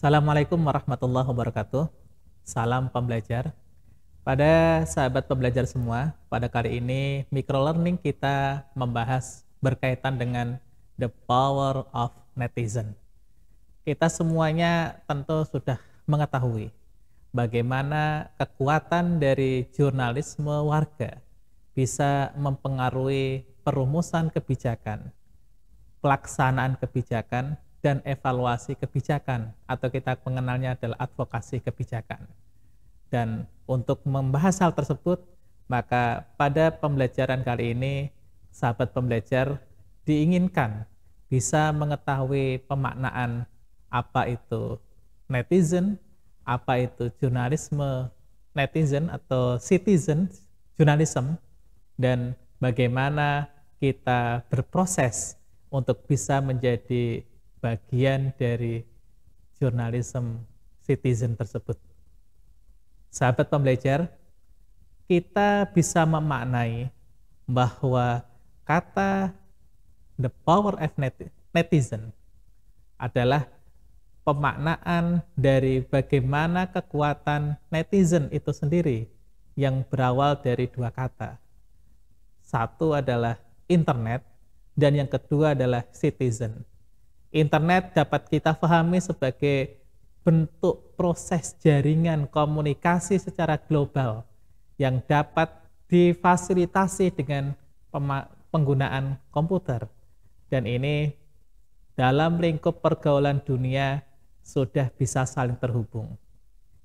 Assalamualaikum warahmatullahi wabarakatuh. Salam pembelajar. Pada sahabat pembelajar semua, pada kali ini microlearning kita membahas berkaitan dengan the power of netizen. Kita semuanya tentu sudah mengetahui bagaimana kekuatan dari jurnalisme warga bisa mempengaruhi perumusan kebijakan, pelaksanaan kebijakan, dan evaluasi kebijakan atau kita mengenalnya adalah advokasi kebijakan. Dan untuk membahas hal tersebut, maka pada pembelajaran kali ini sahabat pembelajar diinginkan bisa mengetahui pemaknaan apa itu netizen, apa itu jurnalisme netizen atau citizen journalism dan bagaimana kita berproses untuk bisa menjadi bagian dari jurnalisme citizen tersebut. Sahabat pembelajar, kita bisa memaknai bahwa kata the power of netizen adalah pemaknaan dari bagaimana kekuatan netizen itu sendiri yang berawal dari dua kata. Satu adalah internet dan yang kedua adalah citizen. Internet dapat kita pahami sebagai bentuk proses jaringan komunikasi secara global yang dapat difasilitasi dengan penggunaan komputer. Dan ini dalam lingkup pergaulan dunia sudah bisa saling terhubung.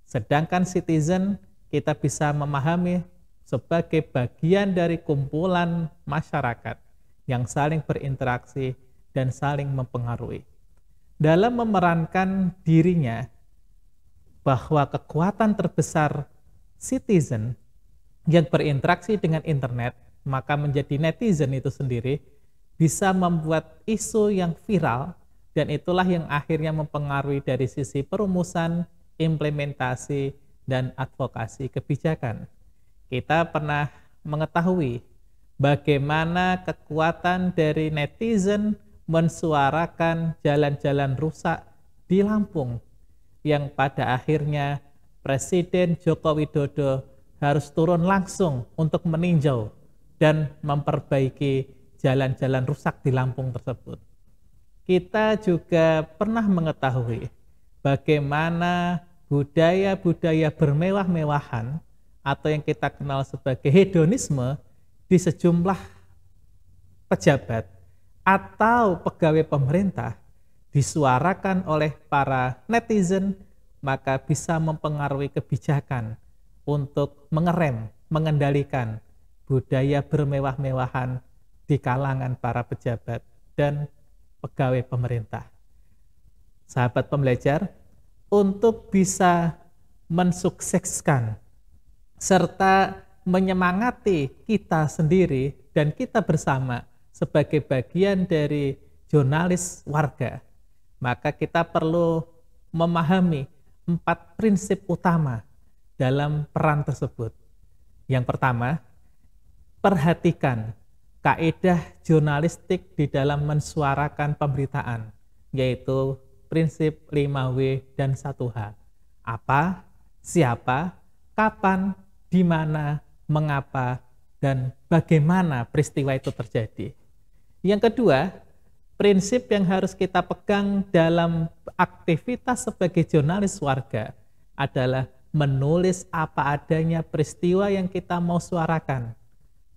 Sedangkan citizen kita bisa memahami sebagai bagian dari kumpulan masyarakat yang saling berinteraksi dan saling mempengaruhi. Dalam memerankan dirinya bahwa kekuatan terbesar citizen yang berinteraksi dengan internet, maka menjadi netizen itu sendiri bisa membuat isu yang viral dan itulah yang akhirnya mempengaruhi dari sisi perumusan, implementasi, dan advokasi kebijakan. Kita pernah mengetahui bagaimana kekuatan dari netizen mensuarakan jalan-jalan rusak di Lampung yang pada akhirnya Presiden Joko Widodo harus turun langsung untuk meninjau dan memperbaiki jalan-jalan rusak di Lampung tersebut. Kita juga pernah mengetahui bagaimana budaya-budaya bermewah-mewahan atau yang kita kenal sebagai hedonisme di sejumlah pejabat atau pegawai pemerintah disuarakan oleh para netizen maka bisa mempengaruhi kebijakan untuk mengerem, mengendalikan budaya bermewah-mewahan di kalangan para pejabat dan pegawai pemerintah. Sahabat pembelajar, untuk bisa mensukseskan serta menyemangati kita sendiri dan kita bersama sebagai bagian dari jurnalis warga, maka kita perlu memahami empat prinsip utama dalam peran tersebut. Yang pertama, perhatikan kaedah jurnalistik di dalam mensuarakan pemberitaan, yaitu prinsip 5W dan 1H. Apa, siapa, kapan, di mana, mengapa, dan bagaimana peristiwa itu terjadi. Yang kedua, prinsip yang harus kita pegang dalam aktivitas sebagai jurnalis warga adalah menulis apa adanya peristiwa yang kita mau suarakan.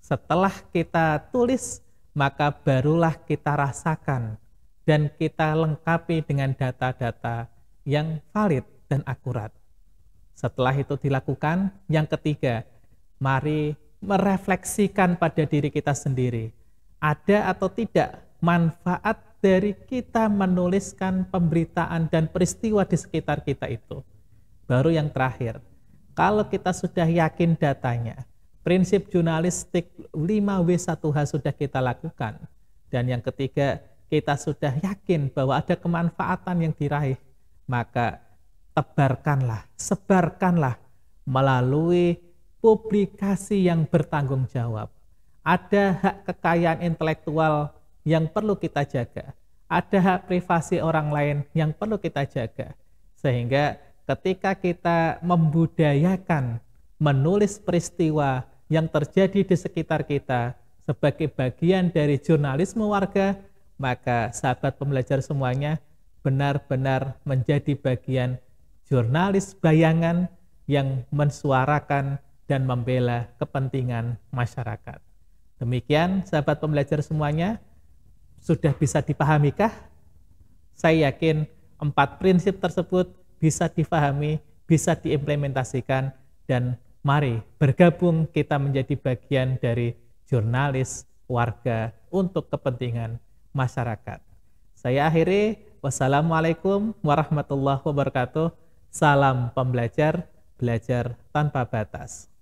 Setelah kita tulis, maka barulah kita rasakan dan kita lengkapi dengan data-data yang valid dan akurat. Setelah itu dilakukan, yang ketiga, mari merefleksikan pada diri kita sendiri ada atau tidak manfaat dari kita menuliskan pemberitaan dan peristiwa di sekitar kita itu. Baru yang terakhir, kalau kita sudah yakin datanya, prinsip jurnalistik 5W1H sudah kita lakukan. Dan yang ketiga, kita sudah yakin bahwa ada kemanfaatan yang diraih, maka tebarkanlah, sebarkanlah melalui publikasi yang bertanggung jawab ada hak kekayaan intelektual yang perlu kita jaga. Ada hak privasi orang lain yang perlu kita jaga. Sehingga ketika kita membudayakan menulis peristiwa yang terjadi di sekitar kita sebagai bagian dari jurnalisme warga, maka sahabat pembelajar semuanya benar-benar menjadi bagian jurnalis bayangan yang mensuarakan dan membela kepentingan masyarakat. Demikian sahabat pembelajar semuanya, sudah bisa dipahamikah? Saya yakin empat prinsip tersebut bisa difahami, bisa diimplementasikan, dan mari bergabung kita menjadi bagian dari jurnalis warga untuk kepentingan masyarakat. Saya akhiri, wassalamualaikum warahmatullahi wabarakatuh. Salam pembelajar, belajar tanpa batas.